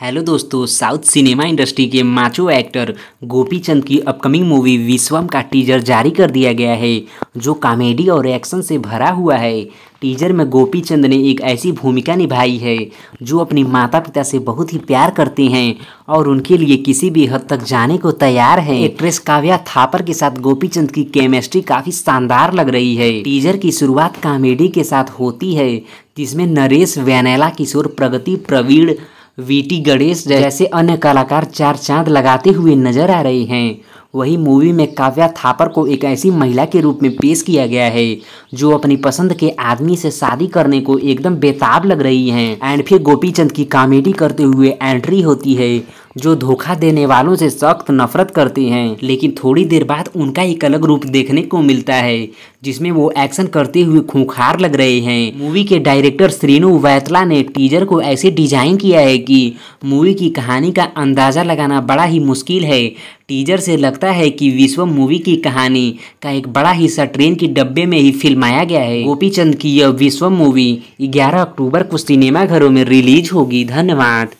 hello दोस्तों south cinema industry के macho actor Gopi Chand की अपकमिंग मूवी विश्वम का टीजर जारी कर दिया गया है जो कॉमेडी और एक्शन से भरा हुआ है टीजर में गोपी चंद ने एक ऐसी भूमिका निभाई है जो अपने माता पिता से बहुत ही प्यार करते हैं और उनके लिए किसी भी हद तक जाने को तैयार हैं एक्ट्रेस काव्या थापर के साथ गोपी चंद की केमिस्ट्री काफ़ी शानदार लग रही है टीजर की शुरुआत कॉमेडी के साथ होती है जिसमें नरेश वैनेला किशोर प्रगति प्रवीण वीटी गणेश जैसे अन्य कलाकार चार चांद लगाते हुए नजर आ रहे हैं वही मूवी में काव्या थापर को एक ऐसी महिला के रूप में पेश किया गया है जो अपनी पसंद के आदमी से शादी करने को एकदम बेताब लग रही हैं एंड फिर गोपीचंद की कॉमेडी करते हुए एंट्री होती है जो धोखा देने वालों से सख्त नफरत करती हैं लेकिन थोड़ी देर बाद उनका एक अलग रूप देखने को मिलता है जिसमें वो एक्शन करते हुए खूंखार लग रहे हैं मूवी के डायरेक्टर श्रीनु वैतला ने टीजर को ऐसे डिजाइन किया है कि मूवी की कहानी का अंदाज़ा लगाना बड़ा ही मुश्किल है टीजर से लगता है कि विश्व मूवी की कहानी का एक बड़ा हिस्सा ट्रेन के डब्बे में ही फिल्माया गया है गोपी चंद की यह विश्व मूवी 11 अक्टूबर को सिनेमाघरों में रिलीज होगी धन्यवाद